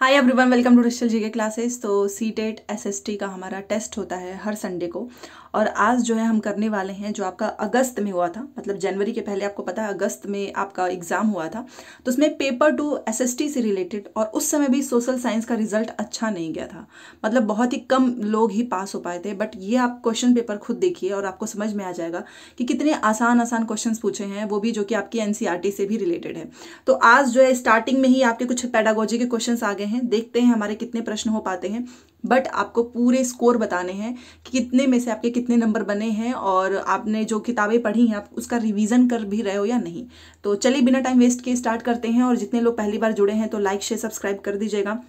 hi everyone welcome to digital G K classes तो C TET S S T का हमारा test होता है हर संडे को और आज जो है हम करने वाले हैं जो आपका अगस्त में हुआ था मतलब जनवरी के पहले आपको पता है अगस्त में आपका एग्ज़ाम हुआ था तो उसमें paper two S S T से रिलेटेड और उस समय भी सोशल साइंस का रिजल्ट अच्छा नहीं गया था मतलब बहुत ही कम लोग ही पास हो पाए थे बट ये आप क्वेश्चन पेपर खुद देखिए और आपको समझ में आ जाएगा कि कितने आसान आसान क्वेश्चन पूछे हैं वो भी जो कि आपकी एन e से भी रिलेटेड है तो आज जो है स्टार्टिंग में ही आपके कुछ पैडागोजी के क्वेश्चन आ गए हैं देखते हैं हमारे कितने प्रश्न हो पाते हैं बट आपको पूरे स्कोर बताने हैं कि कितने में से आपके कितने नंबर बने हैं और आपने जो किताबें पढ़ी हैं आप उसका रिवीजन कर भी रहे हो या नहीं तो चलिए बिना टाइम वेस्ट किए स्टार्ट करते हैं और जितने लोग पहली बार जुड़े हैं तो लाइक शेयर सब्सक्राइब कर दीजिएगा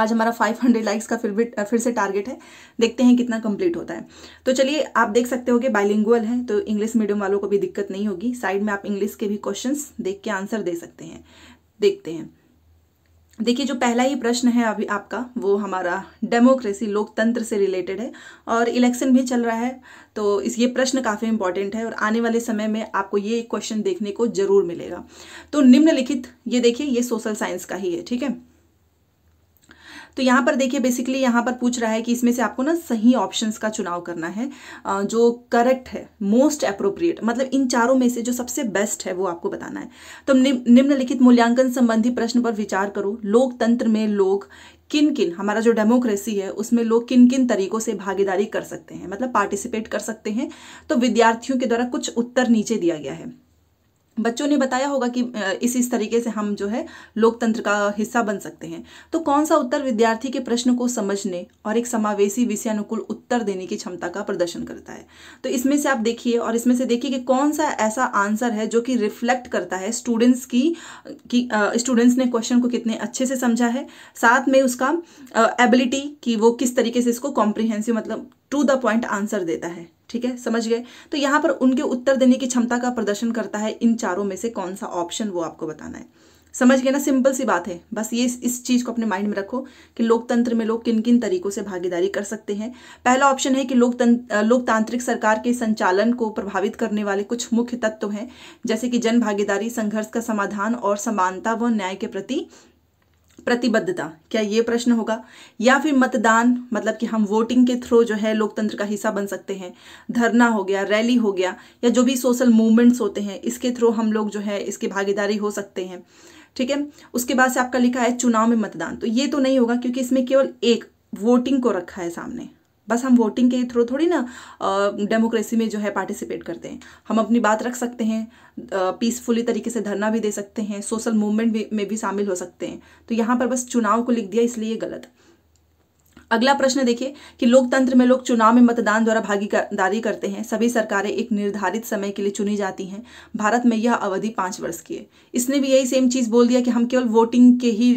आज हमारा 500 लाइक्स का फिर भी फिर से टारगेट है देखते हैं कितना कंप्लीट होता है तो चलिए आप देख सकते हो कि बाइलिंगुअल है तो इंग्लिश मीडियम वालों को भी दिक्कत नहीं होगी साइड में आप इंग्लिश के भी क्वेश्चंस देख के आंसर दे सकते हैं देखते हैं देखिए जो पहला ही प्रश्न है अभी आपका वो हमारा डेमोक्रेसी लोकतंत्र से रिलेटेड है और इलेक्शन भी चल रहा है तो इस ये प्रश्न काफ़ी इंपॉर्टेंट है और आने वाले समय में आपको ये क्वेश्चन देखने को जरूर मिलेगा तो निम्नलिखित ये देखिए ये सोशल साइंस का ही है ठीक है तो यहाँ पर देखिए बेसिकली यहाँ पर पूछ रहा है कि इसमें से आपको ना सही ऑप्शंस का चुनाव करना है जो करेक्ट है मोस्ट अप्रोप्रिएट मतलब इन चारों में से जो सबसे बेस्ट है वो आपको बताना है तो निम, निम्नलिखित मूल्यांकन संबंधी प्रश्न पर विचार करो लोकतंत्र में लोग किन किन हमारा जो डेमोक्रेसी है उसमें लोग किन किन तरीकों से भागीदारी कर सकते हैं मतलब पार्टिसिपेट कर सकते हैं तो विद्यार्थियों के द्वारा कुछ उत्तर नीचे दिया गया है बच्चों ने बताया होगा कि इस इस तरीके से हम जो है लोकतंत्र का हिस्सा बन सकते हैं तो कौन सा उत्तर विद्यार्थी के प्रश्न को समझने और एक समावेशी विषय अनुकूल उत्तर देने की क्षमता का प्रदर्शन करता है तो इसमें से आप देखिए और इसमें से देखिए कि कौन सा ऐसा आंसर है जो कि रिफ्लेक्ट करता है स्टूडेंट्स की कि स्टूडेंट्स ने क्वेश्चन को कितने अच्छे से समझा है साथ में उसका एबिलिटी कि वो किस तरीके से इसको कॉम्प्रिहेंसिव मतलब टू द पॉइंट आंसर देता है ठीक है समझ गए तो यहाँ पर उनके उत्तर देने की क्षमता का प्रदर्शन करता है इन चारों में से कौन सा ऑप्शन वो आपको बताना है समझ गए ना सिंपल सी बात है बस ये इस, चीज़ को अपने माइंड में रखो कि लोकतंत्र में लोग किन किन तरीकों से भागीदारी कर सकते हैं पहला ऑप्शन है कि लोकतंत्र लोकतांत्रिक सरकार के संचालन को प्रभावित करने वाले कुछ मुख्य तत्व हैं जैसे कि जन भागीदारी संघर्ष का समाधान और समानता व न्याय के प्रति प्रतिबद्धता क्या ये प्रश्न होगा या फिर मतदान मतलब कि हम वोटिंग के थ्रू जो है लोकतंत्र का हिस्सा बन सकते हैं धरना हो गया रैली हो गया या जो भी सोशल मूवमेंट्स होते हैं इसके थ्रू हम लोग जो है इसकी भागीदारी हो सकते हैं ठीक है उसके बाद से आपका लिखा है चुनाव में मतदान तो ये तो नहीं होगा क्योंकि इसमें केवल एक वोटिंग को रखा है सामने बस हम वोटिंग के थ्रू थोड़ी ना डेमोक्रेसी में जो है पार्टिसिपेट करते हैं हम अपनी बात रख सकते हैं पीसफुली तरीके से धरना भी दे सकते हैं सोशल मूवमेंट में भी शामिल हो सकते हैं तो यहाँ पर बस चुनाव को लिख दिया इसलिए गलत अगला प्रश्न देखिए कि लोकतंत्र में लोग चुनाव में मतदान द्वारा भागीदारी करते हैं सभी सरकारें एक निर्धारित समय के लिए चुनी जाती हैं भारत में यह अवधि पांच वर्ष की है इसने भी यही सेम चीज़ बोल दिया कि हम केवल वोटिंग के ही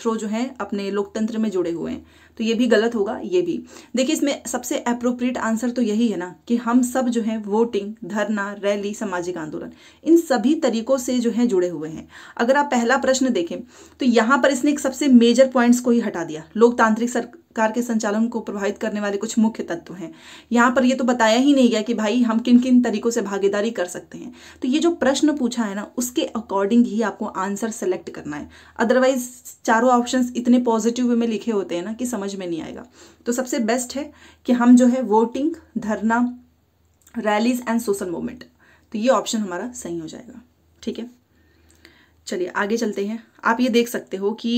थ्रू जो है अपने लोकतंत्र में जुड़े हुए हैं तो ये भी गलत होगा ये भी देखिए इसमें सबसे अप्रोप्रिएट आंसर तो यही है ना कि हम सब जो है वोटिंग धरना रैली सामाजिक आंदोलन इन सभी तरीकों से जो है जुड़े हुए हैं अगर आप पहला प्रश्न देखें तो यहाँ पर इसने एक सबसे मेजर पॉइंट्स को ही हटा दिया लोकतांत्रिक सर सरकार के संचालन को प्रभावित करने वाले कुछ मुख्य तत्व हैं यहाँ पर ये तो बताया ही नहीं गया कि भाई हम किन किन तरीकों से भागीदारी कर सकते हैं तो ये जो प्रश्न पूछा है ना उसके अकॉर्डिंग ही आपको आंसर सेलेक्ट करना है अदरवाइज चारों ऑप्शन इतने पॉजिटिव वे में लिखे होते हैं ना कि समझ में नहीं आएगा तो सबसे बेस्ट है कि हम जो है वोटिंग धरना रैलीज एंड सोशल मूवमेंट तो ये ऑप्शन हमारा सही हो जाएगा ठीक है चलिए आगे चलते हैं आप ये देख सकते हो कि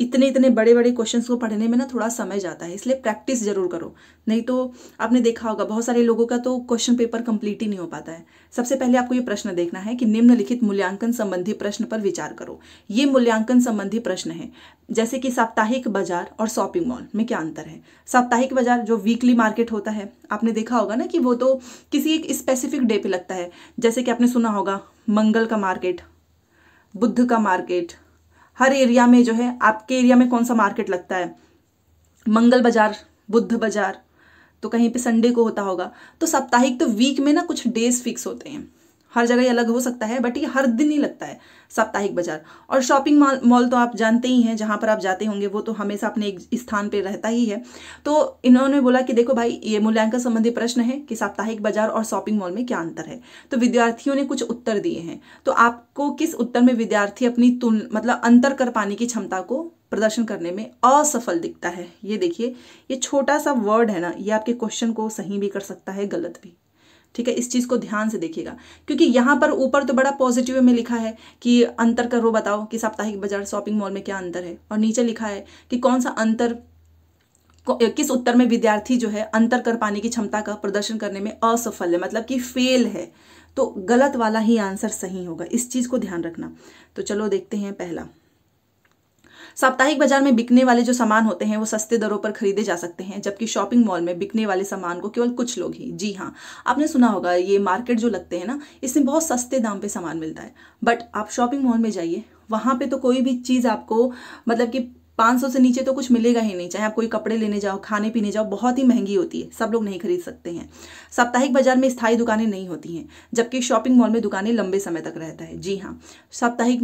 इतने इतने बड़े बड़े क्वेश्चन को पढ़ने में ना थोड़ा समय जाता है इसलिए प्रैक्टिस जरूर करो नहीं तो आपने देखा होगा बहुत सारे लोगों का तो क्वेश्चन पेपर कंप्लीट ही नहीं हो पाता है सबसे पहले आपको ये प्रश्न देखना है कि निम्नलिखित मूल्यांकन संबंधी प्रश्न पर विचार करो ये मूल्यांकन संबंधी प्रश्न है जैसे कि साप्ताहिक बाजार और शॉपिंग मॉल में क्या अंतर है साप्ताहिक बाजार जो वीकली मार्केट होता है आपने देखा होगा ना कि वो तो किसी एक स्पेसिफिक डे पे लगता है जैसे कि आपने सुना होगा मंगल का मार्केट बुद्ध का मार्केट हर एरिया में जो है आपके एरिया में कौन सा मार्केट लगता है मंगल बाजार बुद्ध बाजार तो कहीं पे संडे को होता होगा तो साप्ताहिक तो वीक में ना कुछ डेज फिक्स होते हैं हर जगह ये अलग हो सकता है बट ये हर दिन ही लगता है साप्ताहिक बाजार और शॉपिंग मॉल मॉल तो आप जानते ही हैं जहाँ पर आप जाते होंगे वो तो हमेशा अपने एक स्थान पर रहता ही है तो इन्होंने बोला कि देखो भाई ये मूल्यांकन संबंधी प्रश्न है कि साप्ताहिक बाजार और शॉपिंग मॉल में क्या अंतर है तो विद्यार्थियों ने कुछ उत्तर दिए हैं तो आपको किस उत्तर में विद्यार्थी अपनी तुल मतलब अंतर कर पाने की क्षमता को प्रदर्शन करने में असफल दिखता है ये देखिए ये छोटा सा वर्ड है ना ये आपके क्वेश्चन को सही भी कर सकता है गलत भी ठीक है इस चीज़ को ध्यान से देखिएगा क्योंकि यहाँ पर ऊपर तो बड़ा पॉजिटिव में लिखा है कि अंतर करो बताओ कि साप्ताहिक बाजार शॉपिंग मॉल में क्या अंतर है और नीचे लिखा है कि कौन सा अंतर किस उत्तर में विद्यार्थी जो है अंतर कर पाने की क्षमता का प्रदर्शन करने में असफल है मतलब कि फेल है तो गलत वाला ही आंसर सही होगा इस चीज़ को ध्यान रखना तो चलो देखते हैं पहला साप्ताहिक बाजार में बिकने वाले जो सामान होते हैं वो सस्ते दरों पर खरीदे जा सकते हैं जबकि शॉपिंग मॉल में बिकने वाले सामान को केवल कुछ लोग ही जी हाँ आपने सुना होगा ये मार्केट जो लगते हैं ना इसमें बहुत सस्ते दाम पर सामान मिलता है बट आप शॉपिंग मॉल में जाइए वहाँ पे तो कोई भी चीज़ आपको मतलब कि 500 से नीचे तो कुछ मिलेगा ही नहीं चाहे आप कोई कपड़े लेने जाओ खाने पीने जाओ बहुत ही महंगी होती है सब लोग नहीं खरीद सकते हैं साप्ताहिक बाजार में स्थायी दुकानें नहीं होती हैं जबकि शॉपिंग मॉल में दुकानें लंबे समय तक रहता है जी हाँ साप्ताहिक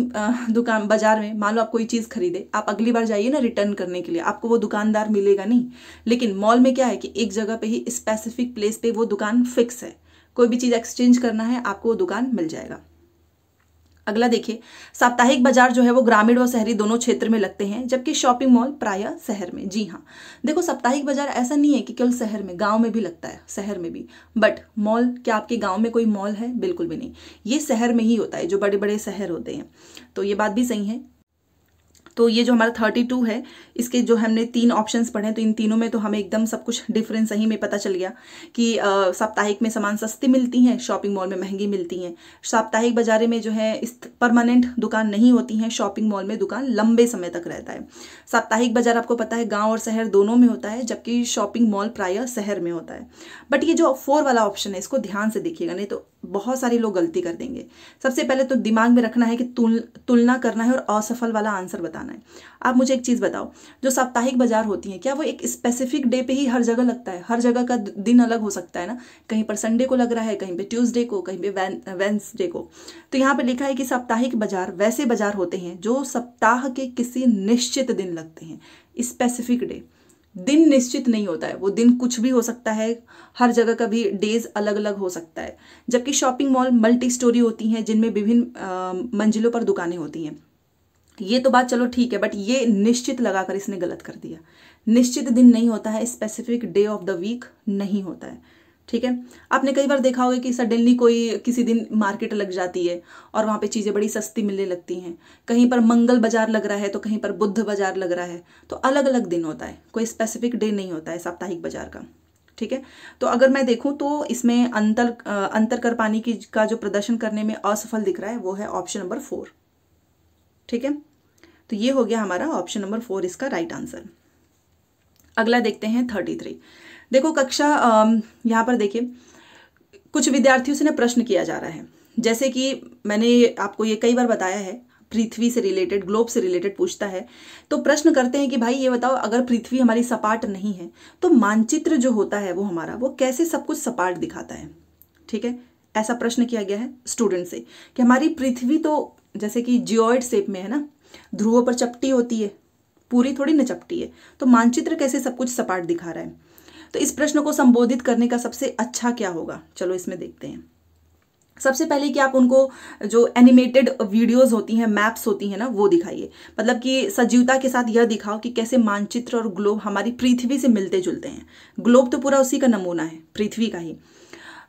दुकान बाजार में मान लो आप कोई चीज़ खरीदे आप अगली बार जाइए ना रिटर्न करने के लिए आपको वो दुकानदार मिलेगा नहीं लेकिन मॉल में क्या है कि एक जगह पर ही स्पेसिफिक प्लेस पर वो दुकान फिक्स है कोई भी चीज़ एक्सचेंज करना है आपको वो दुकान मिल जाएगा अगला देखिए साप्ताहिक बाजार जो है वो ग्रामीण और शहरी दोनों क्षेत्र में लगते हैं जबकि शॉपिंग मॉल प्राय शहर में जी हाँ देखो साप्ताहिक बाजार ऐसा नहीं है कि केवल शहर में गांव में भी लगता है शहर में भी बट मॉल क्या आपके गांव में कोई मॉल है बिल्कुल भी नहीं ये शहर में ही होता है जो बड़े बड़े शहर होते हैं तो ये बात भी सही है तो ये जो हमारा थर्टी टू है इसके जो हमने तीन ऑप्शंस पढ़े तो इन तीनों में तो हमें एकदम सब कुछ डिफरेंस सही में पता चल गया कि साप्ताहिक में सामान सस्ती मिलती हैं शॉपिंग मॉल में महंगी मिलती हैं साप्ताहिक बाजारे में जो है इस परमानेंट दुकान नहीं होती हैं शॉपिंग मॉल में दुकान लंबे समय तक रहता है साप्ताहिक बाजार आपको पता है गाँव और शहर दोनों में होता है जबकि शॉपिंग मॉल प्राय शहर में होता है बट ये जो फोर वाला ऑप्शन है इसको ध्यान से देखिएगा नहीं तो बहुत सारे लोग गलती कर देंगे सबसे पहले तो दिमाग में रखना है कि तुल तुलना करना है और असफल वाला आंसर बताना है आप मुझे एक चीज़ बताओ जो साप्ताहिक बाजार होती हैं क्या वो एक स्पेसिफिक डे पे ही हर जगह लगता है हर जगह का दिन अलग हो सकता है ना कहीं पर संडे को लग रहा है कहीं पर ट्यूजडे को कहीं पर वेंसडे को तो यहाँ पर लिखा है कि साप्ताहिक बाजार वैसे बाजार होते हैं जो सप्ताह के किसी निश्चित दिन लगते हैं स्पेसिफिक डे दिन निश्चित नहीं होता है वो दिन कुछ भी हो सकता है हर जगह का भी डेज अलग अलग हो सकता है जबकि शॉपिंग मॉल मल्टी स्टोरी होती हैं जिनमें विभिन्न मंजिलों पर दुकानें होती हैं ये तो बात चलो ठीक है बट ये निश्चित लगाकर इसने गलत कर दिया निश्चित दिन नहीं होता है specific day of the week नहीं होता है ठीक है आपने कई बार देखा होगा कि सडनली कोई किसी दिन मार्केट लग जाती है और वहाँ पे चीज़ें बड़ी सस्ती मिलने लगती हैं कहीं पर मंगल बाजार लग रहा है तो कहीं पर बुद्ध बाजार लग रहा है तो अलग अलग दिन होता है कोई स्पेसिफिक डे नहीं होता है साप्ताहिक बाजार का ठीक है तो अगर मैं देखूं तो इसमें अंतर अंतर कर पानी की का जो प्रदर्शन करने में असफल दिख रहा है वो है ऑप्शन नंबर फोर ठीक है तो ये हो गया हमारा ऑप्शन नंबर फोर इसका राइट आंसर अगला देखते हैं थर्टी थ्री देखो कक्षा यहाँ पर देखिए कुछ विद्यार्थियों से ना प्रश्न किया जा रहा है जैसे कि मैंने आपको ये कई बार बताया है पृथ्वी से रिलेटेड ग्लोब से रिलेटेड पूछता है तो प्रश्न करते हैं कि भाई ये बताओ अगर पृथ्वी हमारी सपाट नहीं है तो मानचित्र जो होता है वो हमारा वो कैसे सब कुछ सपाट दिखाता है ठीक है ऐसा प्रश्न किया गया है स्टूडेंट से कि हमारी पृथ्वी तो जैसे कि जियोइड शेप में है ना ध्रुवों पर चपटी होती है पूरी थोड़ी न चपटी है तो मानचित्र कैसे सब कुछ सपाट दिखा रहा है तो इस प्रश्न को संबोधित करने का सबसे अच्छा क्या होगा चलो इसमें देखते हैं सबसे पहले कि आप उनको जो एनिमेटेड वीडियोस होती हैं मैप्स होती हैं ना वो दिखाइए मतलब कि सजीवता के साथ यह दिखाओ कि कैसे मानचित्र और ग्लोब हमारी पृथ्वी से मिलते जुलते हैं ग्लोब तो पूरा उसी का नमूना है पृथ्वी का ही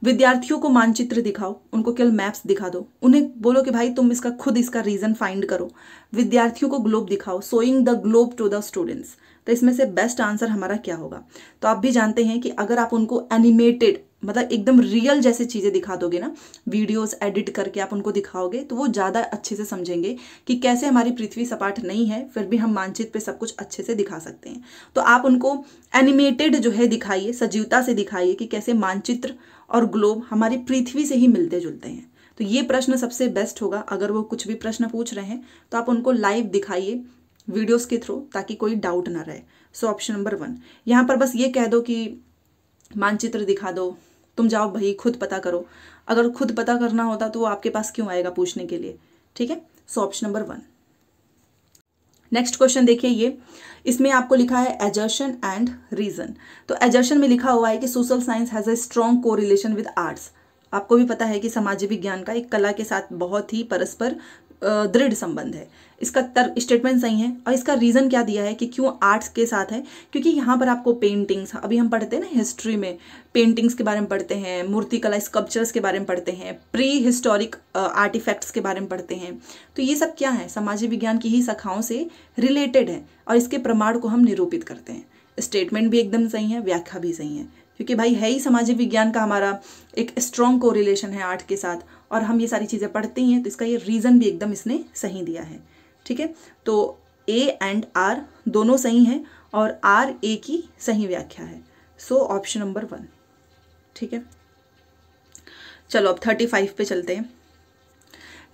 विद्यार्थियों को मानचित्र दिखाओ उनको केवल मैप्स दिखा दो उन्हें बोलो कि भाई तुम इसका खुद इसका रीज़न फाइंड करो विद्यार्थियों को ग्लोब दिखाओ showing the globe to the students तो इसमें से बेस्ट आंसर हमारा क्या होगा तो आप भी जानते हैं कि अगर आप उनको एनिमेटेड मतलब एकदम रियल जैसे चीज़ें दिखा दोगे ना वीडियोस एडिट करके आप उनको दिखाओगे तो वो ज़्यादा अच्छे से समझेंगे कि कैसे हमारी पृथ्वी सपाट नहीं है फिर भी हम मानचित्र पे सब कुछ अच्छे से दिखा सकते हैं तो आप उनको एनिमेटेड जो है दिखाइए सजीवता से दिखाइए कि कैसे मानचित्र और ग्लोब हमारी पृथ्वी से ही मिलते जुलते हैं तो ये प्रश्न सबसे बेस्ट होगा अगर वो कुछ भी प्रश्न पूछ रहे हैं तो आप उनको लाइव दिखाइए वीडियोस के थ्रू ताकि कोई डाउट ना रहे सो ऑप्शन नंबर वन यहाँ पर बस ये कह दो कि मानचित्र दिखा दो तुम जाओ भाई खुद पता करो अगर खुद पता करना होता तो वो आपके पास क्यों आएगा पूछने के लिए ठीक है so option number one next question देखिए ये इसमें आपको लिखा है एजर्शन एंड रीजन तो एजर्शन में लिखा हुआ है कि social science has a strong correlation with arts आपको भी पता है कि सामाजिक विज्ञान का एक कला के साथ बहुत ही परस्पर दृढ़ संबंध है इसका तर्क स्टेटमेंट सही है और इसका रीज़न क्या दिया है कि क्यों आर्ट्स के साथ है क्योंकि यहाँ पर आपको पेंटिंग्स अभी हम पढ़ते हैं ना हिस्ट्री में पेंटिंग्स के बारे में पढ़ते हैं मूर्तिकला स्कल्पचर्स के बारे में पढ़ते हैं प्री हिस्टोरिक आर्टिफैक्ट्स के बारे में पढ़ते हैं तो ये सब क्या है सामाजिक विज्ञान की ही शाखाओं से रिलेटेड है और इसके प्रमाण को हम निरूपित करते हैं स्टेटमेंट भी एकदम सही है व्याख्या भी सही है क्योंकि भाई है ही सामाजिक विज्ञान का हमारा एक स्ट्रॉन्ग कोरिलेशन है आर्ट के साथ और हम ये सारी चीज़ें पढ़ते ही हैं तो इसका ये रीज़न भी एकदम इसने सही दिया है ठीक है तो ए एंड आर दोनों सही हैं और आर ए की सही व्याख्या है सो ऑप्शन नंबर वन ठीक है चलो अब थर्टी फाइव पे चलते हैं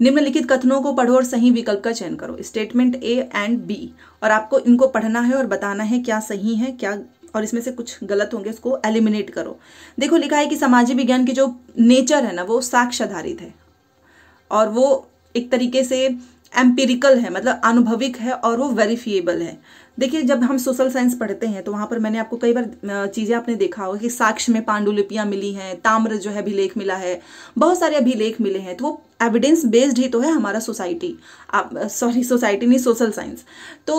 निम्नलिखित कथनों को पढ़ो और सही विकल्प का चयन करो स्टेटमेंट ए एंड बी और आपको इनको पढ़ना है और बताना है क्या सही है क्या और इसमें से कुछ गलत होंगे उसको एलिमिनेट करो देखो लिखा है कि सामाजिक विज्ञान की जो नेचर है ना वो साक्ष्य आधारित है और वो एक तरीके से एम्पेरिकल है मतलब अनुभविक है और वो वेरीफिएबल है देखिए जब हम सोशल साइंस पढ़ते हैं तो वहाँ पर मैंने आपको कई बार चीज़ें आपने देखा होगा कि साक्ष्य में पांडुलिपियाँ मिली हैं ताम्र जो है अभिलेख मिला है बहुत सारे अभिलेख मिले हैं तो वो एविडेंस बेस्ड ही तो है हमारा सोसाइटी सॉरी सोसाइटी नहीं सोशल साइंस तो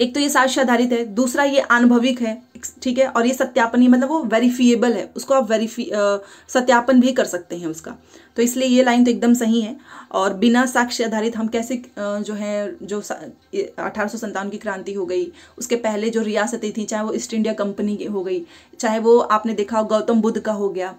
एक तो ये साक्ष्य आधारित है दूसरा ये आनुभविक है ठीक है और ये सत्यापन मतलब वो वेरीफिएबल है उसको आप वेरीफी सत्यापन भी कर सकते हैं उसका तो इसलिए ये लाइन तो एकदम सही है और बिना साक्ष्य आधारित हम कैसे जो है जो अठारह की क्रांति हो गई उसके पहले जो रियासतें थी चाहे वो ईस्ट इंडिया कंपनी की हो गई चाहे वो आपने देखा हो गौतम बुद्ध का हो गया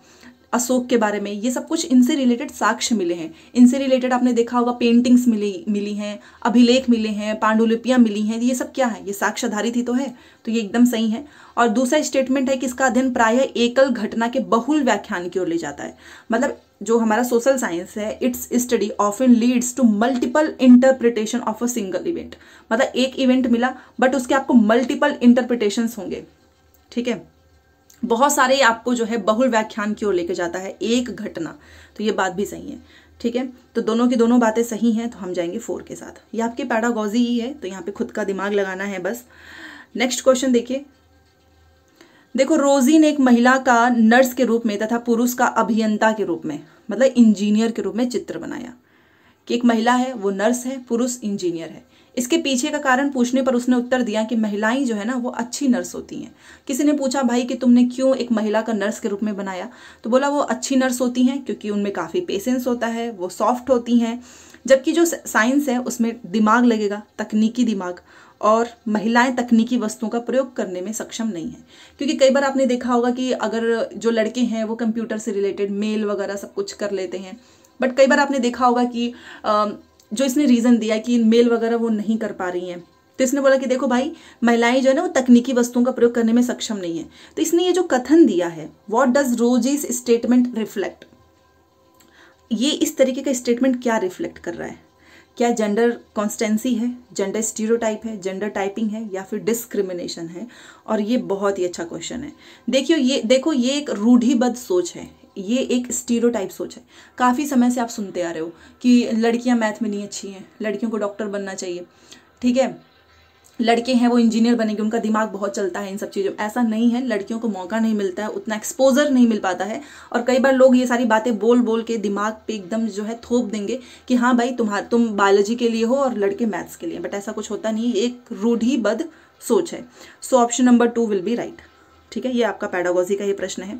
अशोक के बारे में ये सब कुछ इनसे रिलेटेड साक्ष्य मिले हैं इनसे रिलेटेड आपने देखा होगा पेंटिंग्स मिली मिली हैं अभिलेख मिले हैं पांडुलिपियाँ मिली हैं ये सब क्या है ये साक्ष्य आधारित ही तो है तो ये एकदम सही है और दूसरा स्टेटमेंट है कि इसका अध्ययन प्राय एकल घटना के बहुल व्याख्यान की ओर ले जाता है मतलब जो हमारा सोशल साइंस है it's study in leads to multiple interpretation of a single event मतलब एक इवेंट मिला बट उसके आपको मल्टीपल इंटरप्रिटेशन होंगे ठीक है बहुत सारे आपको जो है बहुल व्याख्यान की ओर लेके जाता है एक घटना तो ये बात भी सही है ठीक है तो दोनों की दोनों बातें सही हैं तो हम जाएंगे फोर के साथ ये आपकी पैडागोजी ही है तो यहाँ पे खुद का दिमाग लगाना है बस नेक्स्ट क्वेश्चन देखिए देखो रोजी ने एक महिला का नर्स के रूप में तथा पुरुष का अभियंता के रूप में मतलब इंजीनियर के रूप में चित्र बनाया कि एक महिला है वो नर्स है पुरुष इंजीनियर है इसके पीछे का कारण पूछने पर उसने उत्तर दिया कि महिलाएं जो है ना वो अच्छी नर्स होती हैं किसी ने पूछा भाई कि तुमने क्यों एक महिला का नर्स के रूप में बनाया तो बोला वो अच्छी नर्स होती हैं क्योंकि उनमें काफ़ी पेशेंस होता है वो सॉफ्ट होती हैं जबकि जो साइंस है उसमें दिमाग लगेगा तकनीकी दिमाग और महिलाएं तकनीकी वस्तुओं का प्रयोग करने में सक्षम नहीं है क्योंकि कई बार आपने देखा होगा कि अगर जो लड़के हैं वो कंप्यूटर से रिलेटेड मेल वगैरह सब कुछ कर लेते हैं बट कई बार आपने देखा होगा कि आ, जो इसने रीज़न दिया कि मेल वगैरह वो नहीं कर पा रही हैं तो इसने बोला कि देखो भाई महिलाएं जो है ना वो तकनीकी वस्तुओं का प्रयोग करने में सक्षम नहीं है तो इसने ये जो कथन दिया है what does Rose's statement reflect ये इस तरीके का स्टेटमेंट क्या रिफ्लेक्ट कर रहा है क्या जेंडर कॉन्स्टेंसी है जेंडर स्टीरोटाइप है जेंडर टाइपिंग है या फिर डिस्क्रिमिनेशन है और ये बहुत ही अच्छा क्वेश्चन है देखियो ये देखो ये एक रूढ़िबद्ध सोच है ये एक स्टीरियोटाइप सोच है काफ़ी समय से आप सुनते आ रहे हो कि लड़कियां मैथ में नहीं अच्छी हैं लड़कियों को डॉक्टर बनना चाहिए ठीक है लड़के हैं वो इंजीनियर बनेंगे उनका दिमाग बहुत चलता है इन सब चीज़ों ऐसा नहीं है लड़कियों को मौका नहीं मिलता है उतना एक्सपोजर नहीं मिल पाता है और कई बार लोग ये सारी बातें बोल बोल के दिमाग पे एकदम जो है थोप देंगे कि हाँ भाई तुम्हार तुम बायोलॉजी के लिए हो और लड़के मैथ्स के लिए बट ऐसा कुछ होता नहीं एक रूढ़ीबद्ध सोच है so option number two will be right ठीक है ये आपका पैडागोजी का ये प्रश्न है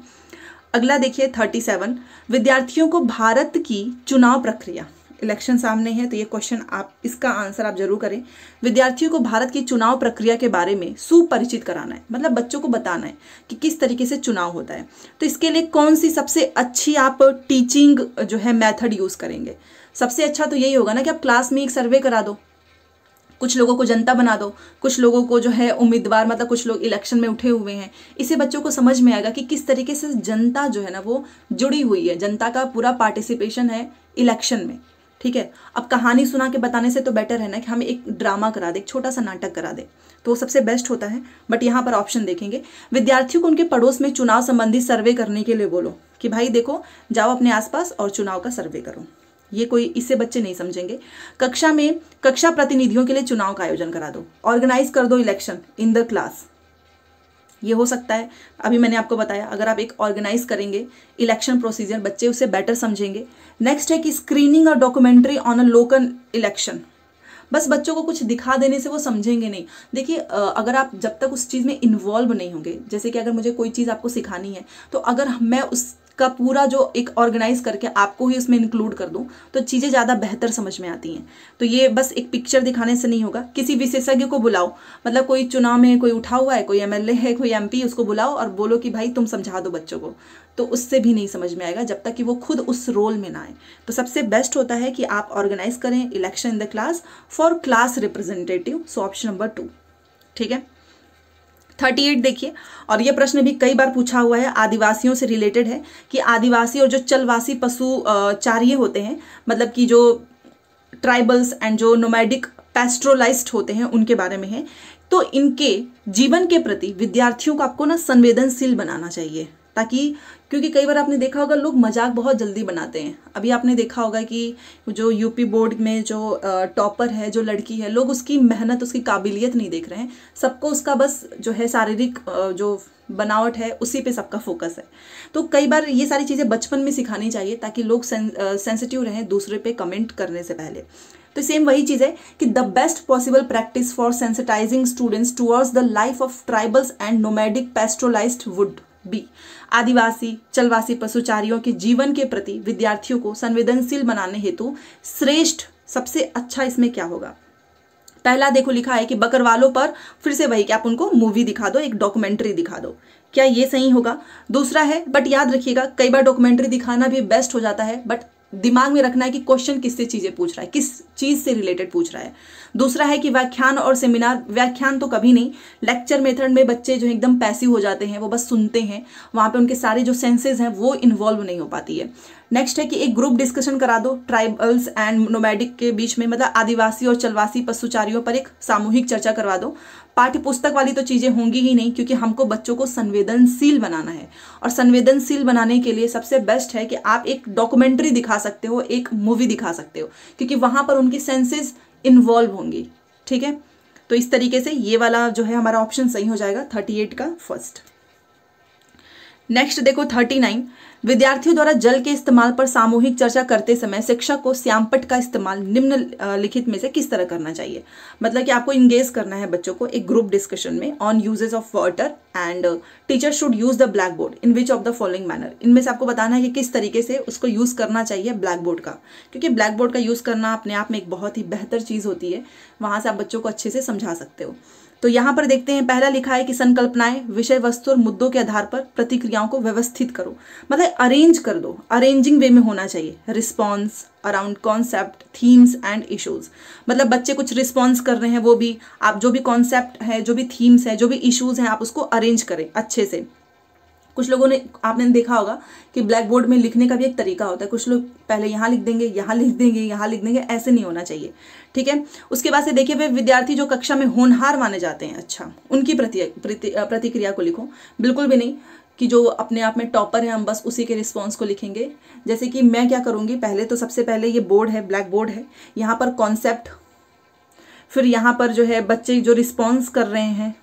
अगला देखिए थर्टी सेवन विद्यार्थियों को भारत की चुनाव प्रक्रिया इलेक्शन सामने है तो ये क्वेश्चन आप इसका आंसर आप जरूर करें विद्यार्थियों को भारत की चुनाव प्रक्रिया के बारे में सुपरिचित कराना है मतलब बच्चों को बताना है कि किस तरीके से चुनाव होता है तो इसके लिए कौन सी सबसे अच्छी आप टीचिंग जो है मेथड यूज़ करेंगे सबसे अच्छा तो यही होगा ना कि आप क्लास में एक सर्वे करा दो कुछ लोगों को जनता बना दो कुछ लोगों को जो है उम्मीदवार मतलब कुछ लोग इलेक्शन में उठे हुए हैं इसे बच्चों को समझ में आएगा कि किस तरीके से जनता जो है ना वो जुड़ी हुई है जनता का पूरा पार्टिसिपेशन है इलेक्शन में ठीक है अब कहानी सुना के बताने से तो बेटर है ना कि हमें एक ड्रामा करा दे एक छोटा सा नाटक करा दे तो वो सबसे बेस्ट होता है बट यहाँ पर ऑप्शन देखेंगे विद्यार्थियों को उनके पड़ोस में चुनाव संबंधी सर्वे करने के लिए बोलो कि भाई देखो जाओ अपने आसपास और चुनाव का सर्वे करो ये कोई इससे बच्चे नहीं समझेंगे कक्षा में कक्षा प्रतिनिधियों के लिए चुनाव का आयोजन करा दो ऑर्गेनाइज कर दो इलेक्शन इन द क्लास ये हो सकता है अभी मैंने आपको बताया अगर आप एक ऑर्गेनाइज करेंगे इलेक्शन प्रोसीजर बच्चे उसे बेटर समझेंगे नेक्स्ट है कि स्क्रीनिंग और documentary on a local election बस बच्चों को कुछ दिखा देने से वो समझेंगे नहीं देखिए अगर आप जब तक उस चीज़ में इन्वॉल्व नहीं होंगे जैसे कि अगर मुझे कोई चीज़ आपको सिखानी है तो अगर मैं उस का पूरा जो एक ऑर्गेनाइज करके आपको ही उसमें इंक्लूड कर दूँ तो चीज़ें ज़्यादा बेहतर समझ में आती हैं तो ये बस एक पिक्चर दिखाने से नहीं होगा किसी विशेषज्ञ को बुलाओ मतलब कोई चुनाव में कोई उठा हुआ है कोई एमएलए है कोई एम उसको बुलाओ और बोलो कि भाई तुम समझा दो बच्चों को तो उससे भी नहीं समझ में आएगा जब तक कि वो खुद उस रोल में ना आए तो सबसे बेस्ट होता है कि आप ऑर्गेनाइज करें election in the class for class representative so option number two ठीक है थर्टी एट देखिए और ये प्रश्न भी कई बार पूछा हुआ है आदिवासियों से रिलेटेड है कि आदिवासी और जो चलवासी पशु चारिये होते हैं मतलब कि जो ट्राइबल्स एंड जो नोमैडिक पेस्ट्रोलाइज्ड होते हैं उनके बारे में है तो इनके जीवन के प्रति विद्यार्थियों को आपको ना संवेदनशील बनाना चाहिए ताकि क्योंकि कई बार आपने देखा होगा लोग मजाक बहुत जल्दी बनाते हैं अभी आपने देखा होगा कि जो यूपी बोर्ड में जो टॉपर है जो लड़की है लोग उसकी मेहनत उसकी काबिलियत नहीं देख रहे हैं सबको उसका बस जो है शारीरिक जो बनावट है उसी पे सबका फोकस है तो कई बार ये सारी चीज़ें बचपन में सिखानी चाहिए ताकि लोग सेंसिटिव रहें दूसरे पे कमेंट करने से पहले तो सेम वही चीज़ है कि the best possible practice for sensitising students towards the life of tribals and nomadic pastoralised would be आदिवासी चलवासी पशुचारियों के जीवन के प्रति विद्यार्थियों को संवेदनशील बनाने हेतु श्रेष्ठ सबसे अच्छा इसमें क्या होगा पहला देखो लिखा है कि बकरवालों पर फिर से वही कि आप उनको मूवी दिखा दो एक डॉक्यूमेंट्री दिखा दो क्या ये सही होगा दूसरा है बट याद रखिएगा कई बार डॉक्यूमेंट्री दिखाना भी बेस्ट हो जाता है बट दिमाग में रखना है कि क्वेश्चन किससे चीज़ें पूछ रहा है किस चीज़ से रिलेटेड पूछ रहा है दूसरा है कि व्याख्यान और सेमिनार व्याख्यान तो कभी नहीं लेक्चर मेथड में बच्चे जो एकदम पैसिव हो जाते हैं वो बस सुनते हैं वहां पे उनके सारे जो सेंसेज हैं वो इन्वॉल्व नहीं हो पाती है नेक्स्ट है कि एक ग्रुप डिस्कशन करा दो ट्राइबल्स एंड नोमैडिक के बीच में मतलब आदिवासी और चलवासी पशुचारियों पर एक सामूहिक चर्चा करवा दो पाठ्य पुस्तक वाली तो चीज़ें होंगी ही नहीं क्योंकि हमको बच्चों को संवेदनशील बनाना है और संवेदनशील बनाने के लिए सबसे बेस्ट है कि आप एक डॉक्यूमेंट्री दिखा सकते हो एक मूवी दिखा सकते हो क्योंकि वहाँ पर उनकी सेंसेज इन्वॉल्व होंगी ठीक है तो इस तरीके से ये वाला जो है हमारा ऑप्शन सही हो जाएगा थर्टी एट का फर्स्ट नेक्स्ट देखो थर्टी नाइन विद्यार्थियों द्वारा जल के इस्तेमाल पर सामूहिक चर्चा करते समय शिक्षक को श्यामपट का इस्तेमाल निम्न लिखित में से किस तरह करना चाहिए मतलब कि आपको इंगेज करना है बच्चों को एक ग्रुप डिस्कशन में on usages of water and teacher should use the blackboard in which of the following manner इनमें से आपको बताना है कि किस तरीके से उसको यूज करना चाहिए ब्लैक बोर्ड का क्योंकि ब्लैक बोर्ड का यूज करना अपने आप में एक बहुत ही बेहतर चीज होती है वहां से आप बच्चों को अच्छे से समझा सकते हो तो यहाँ पर देखते हैं पहला लिखा है कि संकल्पनाएं विषय वस्तु और मुद्दों के आधार पर प्रतिक्रियाओं को व्यवस्थित करो मतलब अरेंज कर दो अरेंजिंग वे में होना चाहिए response around concept themes and issues मतलब बच्चे कुछ रिस्पॉन्स कर रहे हैं वो भी आप जो भी कॉन्सेप्ट है जो भी थीम्स है जो भी इशूज़ हैं आप उसको अरेंज करें अच्छे से कुछ लोगों ने आपने देखा होगा कि ब्लैक बोर्ड में लिखने का भी एक तरीका होता है कुछ लोग पहले यहाँ लिख देंगे यहाँ लिख देंगे यहाँ लिख देंगे ऐसे नहीं होना चाहिए ठीक है उसके बाद से देखिए वे विद्यार्थी जो कक्षा में होनहार माने जाते हैं अच्छा उनकी प्रतिक्रिया को लिखो बिल्कुल भी नहीं कि जो अपने आप में टॉपर है हम बस उसी के रिस्पॉन्स को लिखेंगे जैसे कि मैं क्या करूँगी पहले तो सबसे पहले ये बोर्ड है ब्लैक बोर्ड है यहाँ पर कॉन्सेप्ट फिर यहाँ पर जो है बच्चे जो रिस्पॉन्स कर रहे हैं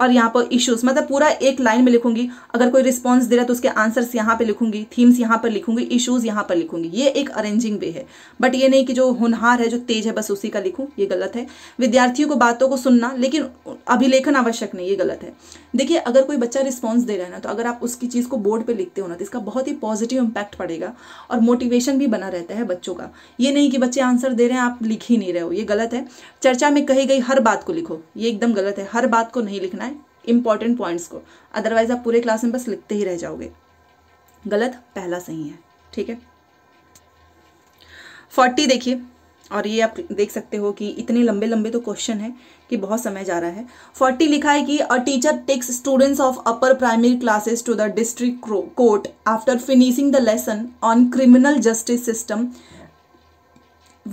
और यहाँ पर इश्यूज मतलब पूरा एक लाइन में लिखूंगी अगर कोई रिस्पॉन्स दे रहा है तो उसके आंसर्स यहाँ पे लिखूंगी थीम्स यहाँ पर लिखूंगी इश्यूज यहाँ पर लिखूंगी ये एक अरेंजिंग वे है बट ये नहीं कि जो होनहार है जो तेज है बस उसी का लिखूँ ये गलत है विद्यार्थियों को बातों को सुनना लेकिन अभिलेखन आवश्यक नहीं ये गलत है देखिए अगर कोई बच्चा रिस्पॉन्स दे रहा है ना तो अगर आप उसकी चीज़ को बोर्ड पर लिखते हो ना तो इसका बहुत ही पॉजिटिव इम्पैक्ट पड़ेगा और मोटिवेशन भी बना रहता है बच्चों का ये नहीं कि बच्चे आंसर दे रहे हैं आप लिख ही नहीं रहे हो ये गलत है चर्चा में कही गई हर बात को लिखो ये एकदम गलत है हर बात को नहीं लिखना इंपॉर्टेंट पॉइंट्स को अदरवाइज आप पूरे क्लास में बस लिखते ही रह जाओगे गलत पहला सही है ठीक है फोर्टी देखिए और ये आप देख सकते हो कि इतने लंबे लंबे तो क्वेश्चन है कि बहुत समय जा रहा है फोर्टी लिखा है कि a teacher takes students of upper primary classes to the district court after finishing the lesson on criminal justice system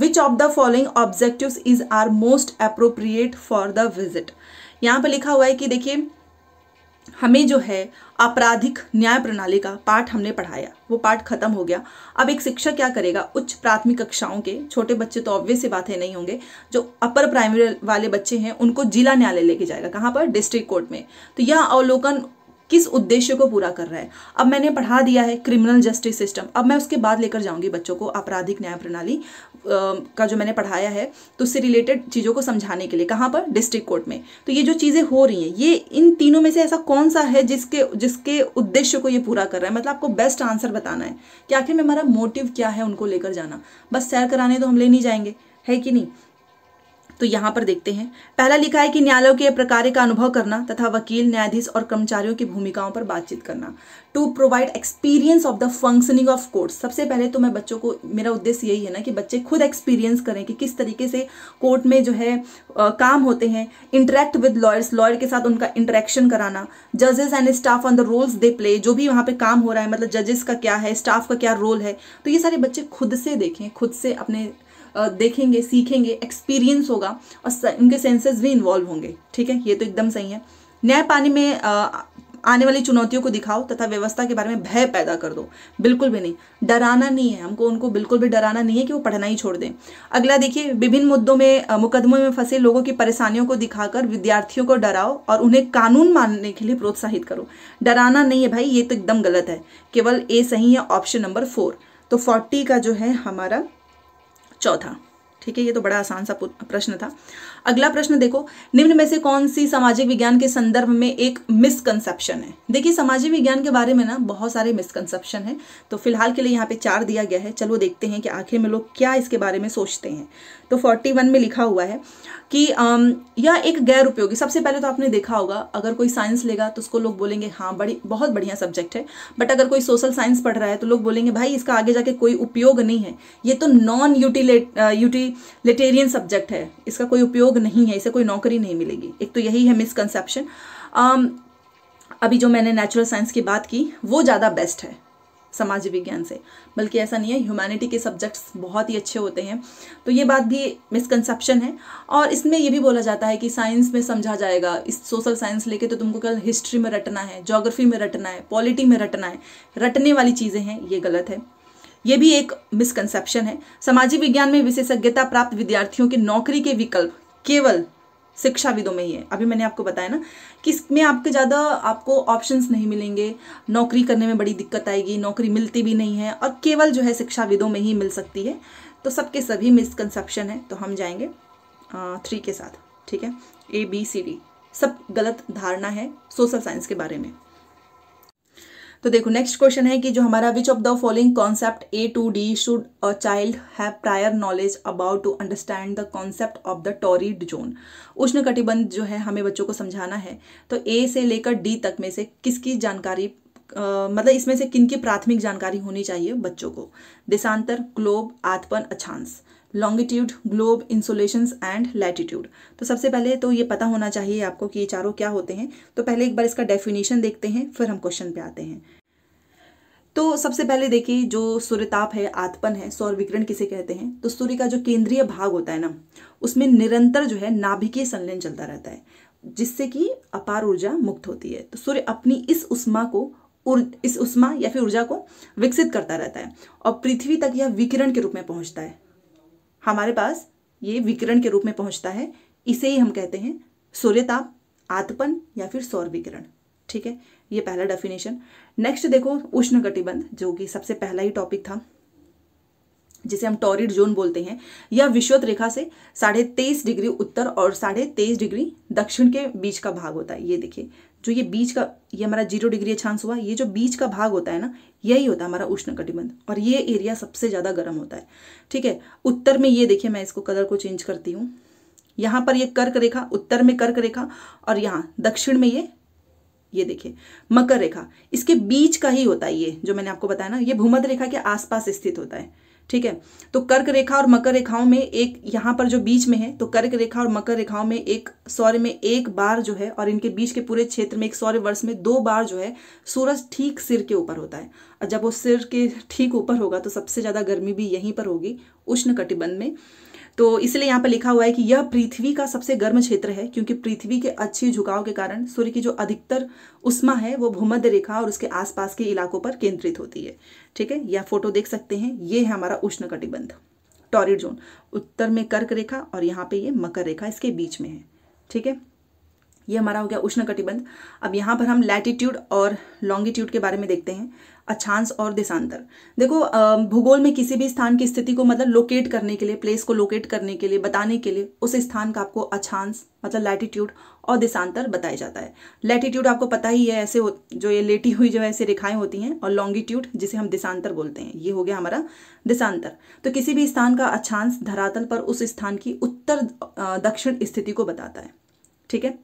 which of the following objective is are most appropriate for the visit यहाँ पर लिखा हुआ है कि देखिए हमें जो है आपराधिक न्याय प्रणाली का पाठ हमने पढ़ाया वो पाठ खत्म हो गया अब एक शिक्षक क्या करेगा उच्च प्राथमिक कक्षाओं के छोटे बच्चे तो ऑब्वियस ही बातें नहीं होंगे जो अपर प्राइमरी वाले बच्चे हैं उनको जिला न्यायालय लेके जाएगा कहाँ पर डिस्ट्रिक्ट कोर्ट में तो यह अवलोकन किस उद्देश्य को पूरा कर रहा है अब मैंने पढ़ा दिया है क्रिमिनल जस्टिस सिस्टम अब मैं उसके बाद लेकर जाऊंगी बच्चों को आपराधिक न्याय प्रणाली का जो मैंने पढ़ाया है तो उससे रिलेटेड चीज़ों को समझाने के लिए कहाँ पर डिस्ट्रिक्ट कोर्ट में तो ये जो चीज़ें हो रही हैं ये इन तीनों में से ऐसा कौन सा है जिसके जिसके उद्देश्य को ये पूरा कर रहा है मतलब आपको बेस्ट आंसर बताना है कि आखिर में हमारा मोटिव क्या है उनको लेकर जाना बस सैर कराने तो हम ले नहीं जाएंगे है कि नहीं तो यहाँ पर देखते हैं पहला लिखा है कि न्यायालयों के प्रकार का अनुभव करना तथा वकील न्यायाधीश और कर्मचारियों की भूमिकाओं पर बातचीत करना to provide experience of the functioning of courts सबसे पहले तो मैं बच्चों को मेरा उद्देश्य यही है ना कि बच्चे खुद एक्सपीरियंस करें कि किस तरीके से कोर्ट में जो है आ, काम होते हैं इंटरेक्ट विद लॉयर्स लॉयर के साथ उनका इंटरेक्शन कराना जजेस and staff on the roles they play जो भी वहाँ पे काम हो रहा है मतलब जजेस का क्या है स्टाफ का क्या रोल है तो ये सारे बच्चे खुद से देखें खुद से अपने देखेंगे सीखेंगे एक्सपीरियंस होगा और उनके सेंसेस भी इन्वॉल्व होंगे ठीक है ये तो एकदम सही है न्याय पाने में आने वाली चुनौतियों को दिखाओ तथा व्यवस्था के बारे में भय पैदा कर दो बिल्कुल भी नहीं डराना नहीं है हमको उनको बिल्कुल भी डराना नहीं है कि वो पढ़ना ही छोड़ दें अगला देखिए विभिन्न मुद्दों में मुकदमों में फंसे लोगों की परेशानियों को दिखाकर विद्यार्थियों को डराओ और उन्हें कानून मानने के लिए प्रोत्साहित करो डराना नहीं है भाई ये तो एकदम गलत है केवल ए सही है ऑप्शन नंबर फोर तो फोर्टी का जो है हमारा चौथा ठीक है ये तो बड़ा आसान सा प्रश्न था अगला प्रश्न देखो निम्न में से कौन सी सामाजिक विज्ञान के संदर्भ में एक मिसकंसेप्शन है देखिए सामाजिक विज्ञान के बारे में ना बहुत सारे मिसकंसेप्शन है तो फिलहाल के लिए यहाँ पे चार दिया गया है चलो देखते हैं कि आखिर में लोग क्या इसके बारे में सोचते हैं तो फोर्टी वन में लिखा हुआ है कि यह एक गैर उपयोगी सबसे पहले तो आपने देखा होगा अगर कोई साइंस लेगा तो उसको लोग बोलेंगे हाँ बड़ी बहुत बढ़िया सब्जेक्ट है बट अगर कोई सोशल साइंस पढ़ रहा है तो लोग बोलेंगे भाई इसका आगे जाके कोई उपयोग नहीं है ये तो नॉन यूटिलेट यूटिलिटेरियन सब्जेक्ट है इसका कोई उपयोग उद्योग नहीं है इसे कोई नौकरी नहीं मिलेगी एक तो यही है मिसकनसेप्शन um, अभी जो मैंने नेचुरल साइंस की बात की वो ज़्यादा बेस्ट है समाज विज्ञान से बल्कि ऐसा नहीं है ह्यूमैनिटी के सब्जेक्ट्स बहुत ही अच्छे होते हैं तो ये बात भी मिसकनसेप्शन है और इसमें ये भी बोला जाता है कि साइंस में समझा जाएगा इस सोशल साइंस लेके तो तुमको कल हिस्ट्री में रटना है ज्योग्राफी में रटना है पॉलिटी में रटना है रटने वाली चीज़ें हैं ये गलत है ये भी एक मिसकनसेप्शन है सामाजिक विज्ञान में विशेषज्ञता प्राप्त विद्यार्थियों के नौकरी के विकल्प केवल शिक्षाविदों में ही है अभी मैंने आपको बताया ना कि इसमें आपके ज़्यादा आपको ऑप्शंस नहीं मिलेंगे नौकरी करने में बड़ी दिक्कत आएगी नौकरी मिलती भी नहीं है और केवल जो है शिक्षाविदों में ही मिल सकती है तो सबके सभी मिसकनसेप्शन है तो हम जाएंगे थ्री के साथ ठीक है ए बी सी डी सब गलत धारणा है सोशल साइंस के बारे में तो देखो नेक्स्ट क्वेश्चन है कि जो हमारा which of the following concept A to D should a child have prior knowledge about to understand the concept of the torrid zone उष्ण कटिबंध जो है हमें बच्चों को समझाना है तो ए से लेकर डी तक में से किसकी जानकारी आ, मतलब इसमें से किन की प्राथमिक जानकारी होनी चाहिए बच्चों को देशांतर ग्लोब आत्पन अछांस longitude globe insolations and latitude तो सबसे पहले तो ये पता होना चाहिए आपको कि ये चारों क्या होते हैं तो पहले एक बार इसका डेफिनेशन देखते हैं फिर हम क्वेश्चन पे आते हैं तो सबसे पहले देखिए जो सूर्यताप है आत्पन है सौर विकरण किसे कहते हैं तो सूर्य का जो केंद्रीय भाग होता है ना उसमें निरंतर जो है नाभिकीय संलयन चलता रहता है जिससे कि अपार ऊर्जा मुक्त होती है तो सूर्य अपनी इस उष्मा को इस उष्मा या फिर ऊर्जा को विकसित करता रहता है और पृथ्वी तक यह विकिरण के रूप में पहुंचता है हमारे पास ये विकिरण के रूप में पहुंचता है इसे ही हम कहते हैं सूर्यताप आतपन या फिर सौर विकिरण ठीक है ये पहला डेफिनेशन नेक्स्ट देखो उष्ण कटिबंध जो कि सबसे पहला ही टॉपिक था जिसे हम टॉरिड जोन बोलते हैं यह विश्वत रेखा से साढ़े तेईस डिग्री उत्तर और साढ़े तेईस डिग्री दक्षिण के बीच का भाग होता है ये देखिए जो ये बीच का ये हमारा जीरो डिग्री अक्षांश हुआ ये जो बीच का भाग होता है ना यही होता है हमारा उष्ण कटिबंध और ये एरिया सबसे ज़्यादा गर्म होता है ठीक है उत्तर में ये देखिए मैं इसको कलर को चेंज करती हूँ यहाँ पर ये कर्क रेखा उत्तर में कर्क रेखा और यहाँ दक्षिण में ये ये देखिए मकर रेखा इसके बीच का ही होता है ये जो मैंने आपको बताया ना ये भूमध रेखा के आसपास स्थित होता है ठीक है तो कर्क रेखा और मकर रेखाओं में एक यहाँ पर जो बीच में है तो कर्क रेखा और मकर रेखाओं में एक सौर्य में एक बार जो है और इनके बीच के पूरे क्षेत्र में एक सौर्य वर्ष में दो बार जो है सूरज ठीक सिर के ऊपर होता है और जब वो सिर के ठीक ऊपर होगा तो सबसे ज़्यादा गर्मी भी यहीं पर होगी उष्ण कटिबंध में तो इसलिए यहाँ पर लिखा हुआ है कि यह पृथ्वी का सबसे गर्म क्षेत्र है क्योंकि पृथ्वी के अच्छे झुकाव के कारण सूर्य की जो अधिकतर उष्मा है वो भूमध्य रेखा और उसके आसपास के इलाकों पर केंद्रित होती है ठीक है यह फोटो देख सकते हैं ये है हमारा उष्ण कटिबंध टॉरिड जोन उत्तर में कर्क रेखा और यहाँ पे ये मकर रेखा इसके बीच में है ठीक है ये हमारा हो गया उष्ण कटिबंध अब यहाँ पर हम लैटिट्यूड और लॉन्गिट्यूड के बारे में देखते हैं अच्छांश और देशांतर देखो भूगोल में किसी भी स्थान की स्थिति को मतलब लोकेट करने के लिए प्लेस को लोकेट करने के लिए बताने के लिए उस स्थान का आपको अच्छांश मतलब लैटिट्यूड और देशांतर बताया जाता है लैटिट्यूड आपको पता ही है ऐसे हो जो ये लेटी हुई जो ऐसे रेखाएं होती हैं और लॉन्गिट्यूड जिसे हम देशांतर बोलते हैं ये हो गया हमारा देशांतर तो किसी भी स्थान का अच्छांश धरातल पर उस स्थान की उत्तर दक्षिण स्थिति को बताता है ठीक है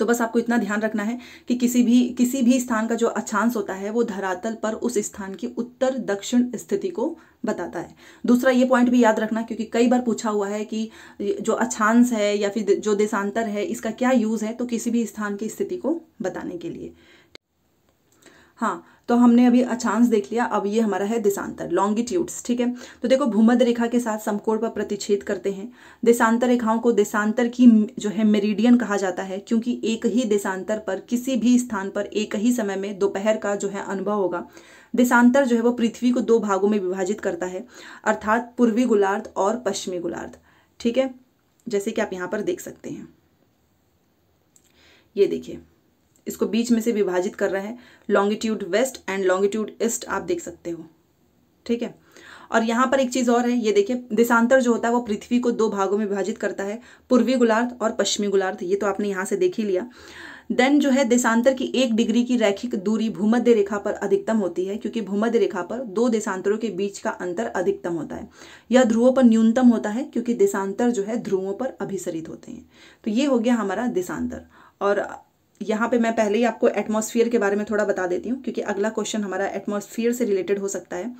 तो बस आपको इतना ध्यान रखना है कि किसी भी किसी भी स्थान का जो अक्षांश होता है वो धरातल पर उस स्थान की उत्तर दक्षिण स्थिति को बताता है दूसरा ये पॉइंट भी याद रखना क्योंकि कई बार पूछा हुआ है कि जो अक्षांश है या फिर जो देशांतर है इसका क्या यूज़ है तो किसी भी स्थान की स्थिति को बताने के लिए हाँ तो हमने अभी अचांश देख लिया अब ये हमारा है दिशांतर लॉन्गिट्यूड्स ठीक है तो देखो भूमध्य रेखा के साथ समकोण पर प्रतिच्छेद करते हैं देशांतर रेखाओं को देशांतर की जो है मेरिडियन कहा जाता है क्योंकि एक ही देशांतर पर किसी भी स्थान पर एक ही समय में दोपहर का जो है अनुभव होगा देशांतर जो है वो पृथ्वी को दो भागों में विभाजित करता है अर्थात पूर्वी गोलार्ध और पश्चिमी गोलार्ध ठीक है जैसे कि आप यहाँ पर देख सकते हैं ये देखिए इसको बीच में से विभाजित कर रहा है longitude west and longitude east आप देख सकते हो ठीक है और यहाँ पर एक चीज़ और है ये देखिए देशांतर जो होता है वो पृथ्वी को दो भागों में विभाजित करता है पूर्वी गोलार्ध और पश्चिमी गोलार्ध ये तो आपने यहाँ से देख ही लिया देन जो है देशांतर की एक डिग्री की रैखिक दूरी भूमध्य रेखा पर अधिकतम होती है क्योंकि भूमध्य रेखा पर दो देशांतरों के बीच का अंतर अधिकतम होता है या ध्रुवों पर न्यूनतम होता है क्योंकि देशांतर जो है ध्रुवों पर अभिसरित होते हैं तो ये हो गया हमारा देशांतर और यहाँ पे मैं पहले ही आपको एटमॉस्फेयर के बारे में थोड़ा बता देती हूँ क्योंकि अगला क्वेश्चन हमारा एटमॉस्फेयर से रिलेटेड हो सकता है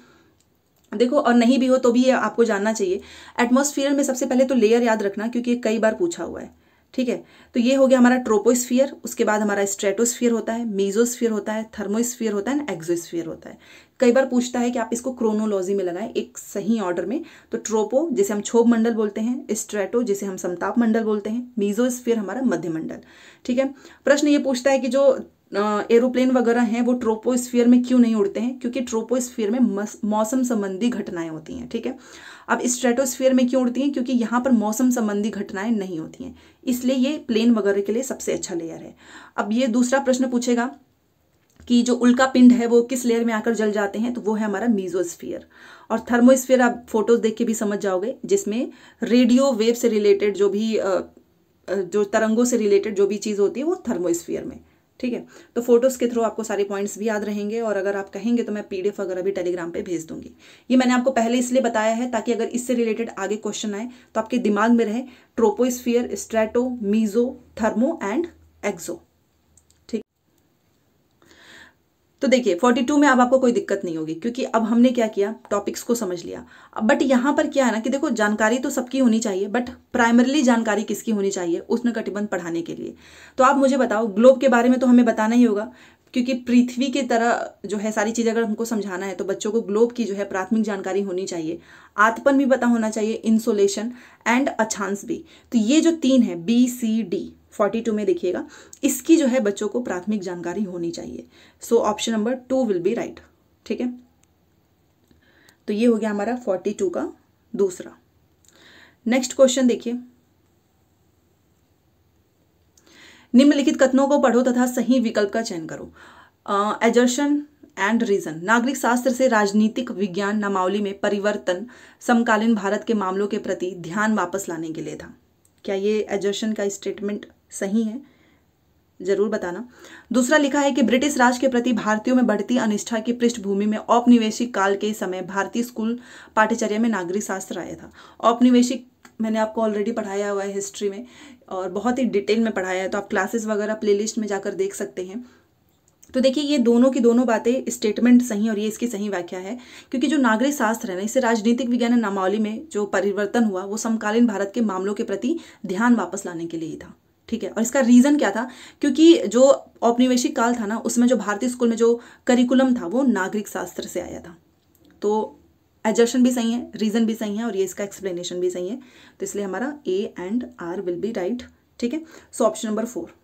देखो और नहीं भी हो तो भी ये आपको जानना चाहिए एटमॉस्फेयर में सबसे पहले तो लेयर याद रखना क्योंकि कई बार पूछा हुआ है ठीक है तो ये हो गया हमारा ट्रोपोस्फियर उसके बाद हमारा स्ट्रेटोस्फियर होता है मीजोस्फियर होता है थर्मोस्फियर होता है एंड एक्जोस्फियर होता है कई बार पूछता है कि आप इसको क्रोनोलॉजी में लगाएं एक सही ऑर्डर में तो ट्रोपो जिसे हम क्षोभ मंडल बोलते हैं स्ट्रेटो जिसे हम समताप मंडल बोलते हैं मीजोस्फियर हमारा मध्य मंडल ठीक है प्रश्न ये पूछता है कि जो एरोप्लेन वगैरह हैं वो ट्रोपोस्फियर में क्यों नहीं उड़ते हैं क्योंकि ट्रोपोस्फियर में मौसम संबंधी घटनाएं होती हैं ठीक है अब स्ट्रेटोस्फीयर में क्यों उड़ती हैं क्योंकि यहाँ पर मौसम संबंधी घटनाएं नहीं होती हैं इसलिए ये प्लेन वगैरह के लिए सबसे अच्छा लेयर है अब ये दूसरा प्रश्न पूछेगा कि जो उल्का पिंड है वो किस लेयर में आकर जल जाते हैं तो वो है हमारा मीजोस्फीयर और थर्मोस्फीयर आप फोटोज देख के भी समझ जाओगे जिसमें रेडियो वेव से रिलेटेड जो भी जो तरंगों से रिलेटेड जो भी चीज़ होती है वो थर्मोस्फीयर में ठीक है तो फोटोज़ के थ्रू आपको सारे पॉइंट्स भी याद रहेंगे और अगर आप कहेंगे तो मैं एफ वगैरह भी टेलीग्राम पर भेज दूंगी ये मैंने आपको पहले इसलिए बताया है ताकि अगर इससे रिलेटेड आगे क्वेश्चन आए तो आपके दिमाग में रहे troposphere strato meso thermo and exo तो देखिए 42 में अब आपको कोई दिक्कत नहीं होगी क्योंकि अब हमने क्या किया टॉपिक्स को समझ लिया बट यहाँ पर क्या है ना कि देखो जानकारी तो सबकी होनी चाहिए बट प्राइमरली जानकारी किसकी होनी चाहिए कटिबंध पढ़ाने के लिए तो आप मुझे बताओ ग्लोब के बारे में तो हमें बताना ही होगा क्योंकि पृथ्वी की तरह जो है सारी चीज़ें अगर हमको समझाना है तो बच्चों को ग्लोब की जो है प्राथमिक जानकारी होनी चाहिए आत्पन भी पता होना चाहिए इंसोलेशन एंड अछांस भी तो ये जो तीन है B C D forty two में देखिएगा इसकी जो है बच्चों को प्राथमिक जानकारी होनी चाहिए so option number two will be right ठीक है तो ये हो गया हमारा फोर्टी टू का दूसरा नेक्स्ट क्वेश्चन देखिए निम्नलिखित कथनों को पढ़ो तथा सही विकल्प का चयन करो एजर्शन एंड रीजन नागरिक शास्त्र से राजनीतिक विज्ञान नामावली में परिवर्तन समकालीन भारत के मामलों के प्रति ध्यान वापस लाने के लिए था क्या ये एजर्शन का स्टेटमेंट सही है जरूर बताना दूसरा लिखा है कि ब्रिटिश राज के प्रति भारतीयों में बढ़ती अनिष्ठा की पृष्ठभूमि में औपनिवेशिक काल के समय भारतीय स्कूल पाठ्यचर्या में नागरिक शास्त्र आया था औपनिवेशिक मैंने आपको ऑलरेडी पढ़ाया हुआ है हिस्ट्री में और बहुत ही डिटेल में पढ़ाया है तो आप क्लासेस वगैरह प्ले में जाकर देख सकते हैं तो देखिए ये दोनों की दोनों बातें स्टेटमेंट सही और ये इसकी सही व्याख्या है क्योंकि जो नागरिक शास्त्र है ना इसे राजनीतिक विज्ञान नामावली में जो परिवर्तन हुआ वो समकालीन भारत के मामलों के प्रति ध्यान वापस लाने के लिए था ठीक है और इसका रीज़न क्या था क्योंकि जो औपनिवेशिक काल था ना उसमें जो भारतीय स्कूल में जो करिकुलम था वो नागरिक शास्त्र से आया था तो एजर्शन भी सही है रीज़न भी सही है और ये इसका एक्सप्लेनेशन भी सही है तो इसलिए हमारा A and R will be right ठीक है सो ऑप्शन नंबर फोर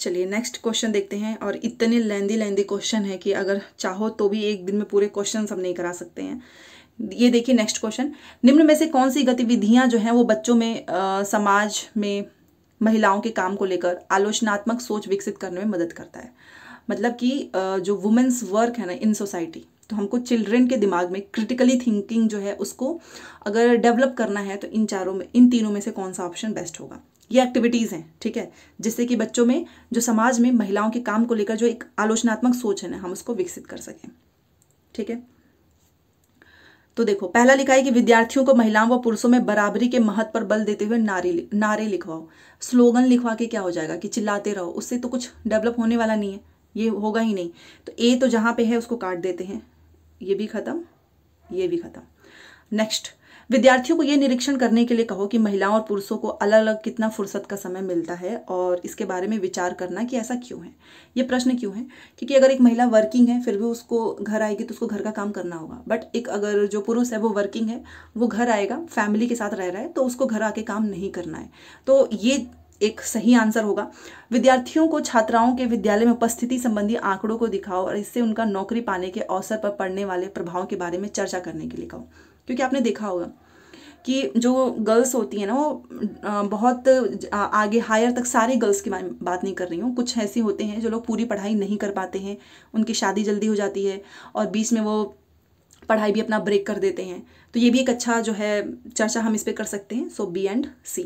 चलिए नेक्स्ट क्वेश्चन देखते हैं और इतने लेंदी लेंदी क्वेश्चन है कि अगर चाहो तो भी एक दिन में पूरे क्वेश्चन हम नहीं करा सकते हैं ये देखिए नेक्स्ट क्वेश्चन निम्न में से कौन सी गतिविधियां जो हैं वो बच्चों में आ, समाज में महिलाओं के काम को लेकर आलोचनात्मक सोच विकसित करने में मदद करता है मतलब कि जो वुमेन्स वर्क है ना इन सोसाइटी तो हमको चिल्ड्रेन के दिमाग में क्रिटिकली थिंकिंग जो है उसको अगर डेवलप करना है तो इन चारों में इन तीनों में से कौन सा ऑप्शन बेस्ट होगा ये एक्टिविटीज़ हैं ठीक है जिससे कि बच्चों में जो समाज में महिलाओं के काम को लेकर जो एक आलोचनात्मक सोच है ना हम उसको विकसित कर सकें ठीक है तो देखो पहला लिखा है कि विद्यार्थियों को महिलाओं व पुरुषों में बराबरी के महत्व पर बल देते हुए नारे नारे लिखवाओ स्लोगन लिखवा के क्या हो जाएगा कि चिल्लाते रहो उससे तो कुछ डेवलप होने वाला नहीं है ये होगा ही नहीं तो ए तो जहाँ पे है उसको काट देते हैं ये भी ख़त्म ये भी ख़त्म नेक्स्ट विद्यार्थियों को ये निरीक्षण करने के लिए कहो कि महिलाओं और पुरुषों को अलग अलग कितना फुर्सत का समय मिलता है और इसके बारे में विचार करना कि ऐसा क्यों है ये प्रश्न क्यों है क्योंकि अगर एक महिला वर्किंग है फिर भी उसको घर आएगी तो उसको घर का काम करना होगा बट एक अगर जो पुरुष है वो वर्किंग है वो घर आएगा फैमिली के साथ रह रहा है तो उसको घर आके काम नहीं करना है तो ये एक सही आंसर होगा विद्यार्थियों को छात्राओं के विद्यालय में उपस्थिति संबंधी आंकड़ों को दिखाओ और इससे उनका नौकरी पाने के अवसर पर पड़ने वाले प्रभाव के बारे में चर्चा करने के लिए कहो क्योंकि आपने देखा होगा कि जो गर्ल्स होती हैं ना वो बहुत आगे हायर तक सारे गर्ल्स की बात नहीं कर रही हूँ कुछ ऐसे होते हैं जो लोग पूरी पढ़ाई नहीं कर पाते हैं उनकी शादी जल्दी हो जाती है और बीच में वो पढ़ाई भी अपना ब्रेक कर देते हैं तो ये भी एक अच्छा जो है चर्चा हम इस पर कर सकते हैं सो बी एंड सी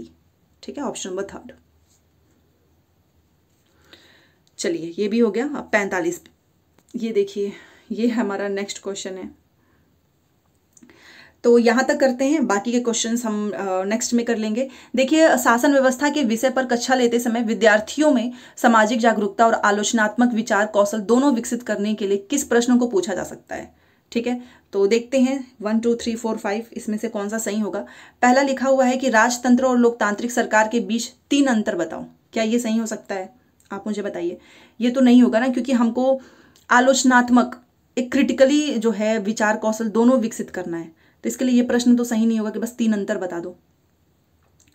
ठीक है ऑप्शन नंबर थर्ड चलिए ये भी हो गया अब पैंतालीस ये देखिए ये हमारा नेक्स्ट क्वेश्चन है तो यहाँ तक करते हैं बाकी के क्वेश्चन हम नेक्स्ट में कर लेंगे देखिए शासन व्यवस्था के विषय पर कक्षा लेते समय विद्यार्थियों में सामाजिक जागरूकता और आलोचनात्मक विचार कौशल दोनों विकसित करने के लिए किस प्रश्नों को पूछा जा सकता है ठीक है तो देखते हैं one two three four five इसमें से कौन सा सही होगा पहला लिखा हुआ है कि राजतंत्र और लोकतांत्रिक सरकार के बीच तीन अंतर बताओ क्या ये सही हो सकता है आप मुझे बताइए ये तो नहीं होगा ना क्योंकि हमको आलोचनात्मक एक क्रिटिकली जो है विचार कौशल दोनों विकसित करना है तो इसके लिए ये प्रश्न तो सही नहीं होगा कि बस तीन अंतर बता दो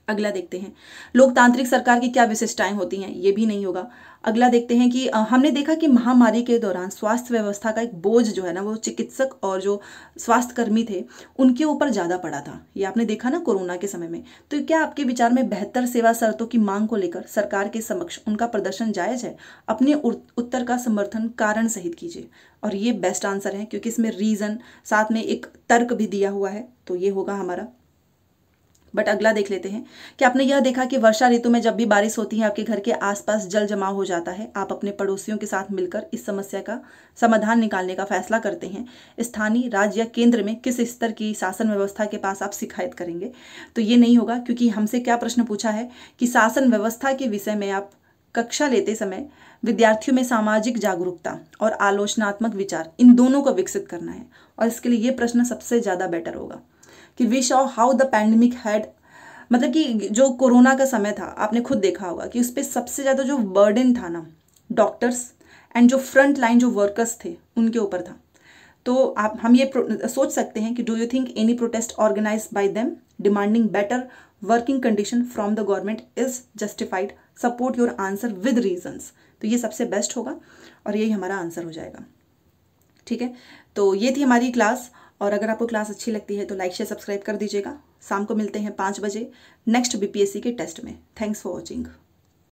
अगला देखते हैं लोकतांत्रिक सरकार की क्या विशेषताएं होती हैं ये भी नहीं होगा अगला देखते हैं कि हमने देखा कि महामारी के दौरान स्वास्थ्य व्यवस्था का एक बोझ जो है ना वो चिकित्सक और जो स्वास्थ्यकर्मी थे उनके ऊपर ज़्यादा पड़ा था ये आपने देखा ना कोरोना के समय में तो क्या आपके विचार में बेहतर सेवा शर्तों की मांग को लेकर सरकार के समक्ष उनका प्रदर्शन जायज़ है अपने उत्तर का समर्थन कारण सहित कीजिए और ये बेस्ट आंसर है क्योंकि इसमें रीज़न साथ में एक तर्क भी दिया हुआ है तो ये होगा हमारा बट अगला देख लेते हैं कि आपने यह देखा कि वर्षा ऋतु में जब भी बारिश होती है आपके घर के आसपास जल जमाव हो जाता है आप अपने पड़ोसियों के साथ मिलकर इस समस्या का समाधान निकालने का फैसला करते हैं स्थानीय राज्य या केंद्र में किस स्तर की शासन व्यवस्था के पास आप शिकायत करेंगे तो ये नहीं होगा क्योंकि हमसे क्या प्रश्न पूछा है कि शासन व्यवस्था के विषय में आप कक्षा लेते समय विद्यार्थियों में सामाजिक जागरूकता और आलोचनात्मक विचार इन दोनों को विकसित करना है और इसके लिए ये प्रश्न सबसे ज़्यादा बेटर होगा कि we show how the pandemic had मतलब कि जो कोरोना का समय था आपने खुद देखा होगा कि उस पर सबसे ज़्यादा जो बर्डन था ना डॉक्टर्स एंड जो फ्रंट लाइन जो वर्कर्स थे उनके ऊपर था तो आप हम ये सोच सकते हैं कि do you think any protest organise by them demanding better working condition from the government is justified support your answer with reasons तो ये सबसे बेस्ट होगा और यही हमारा आंसर हो जाएगा ठीक है तो ये थी हमारी क्लास और अगर आपको क्लास अच्छी लगती है तो लाइक शेयर सब्सक्राइब कर दीजिएगा शाम को मिलते हैं पाँच बजे नेक्स्ट बीपीएससी के टेस्ट में थैंक्स फॉर वॉचिंग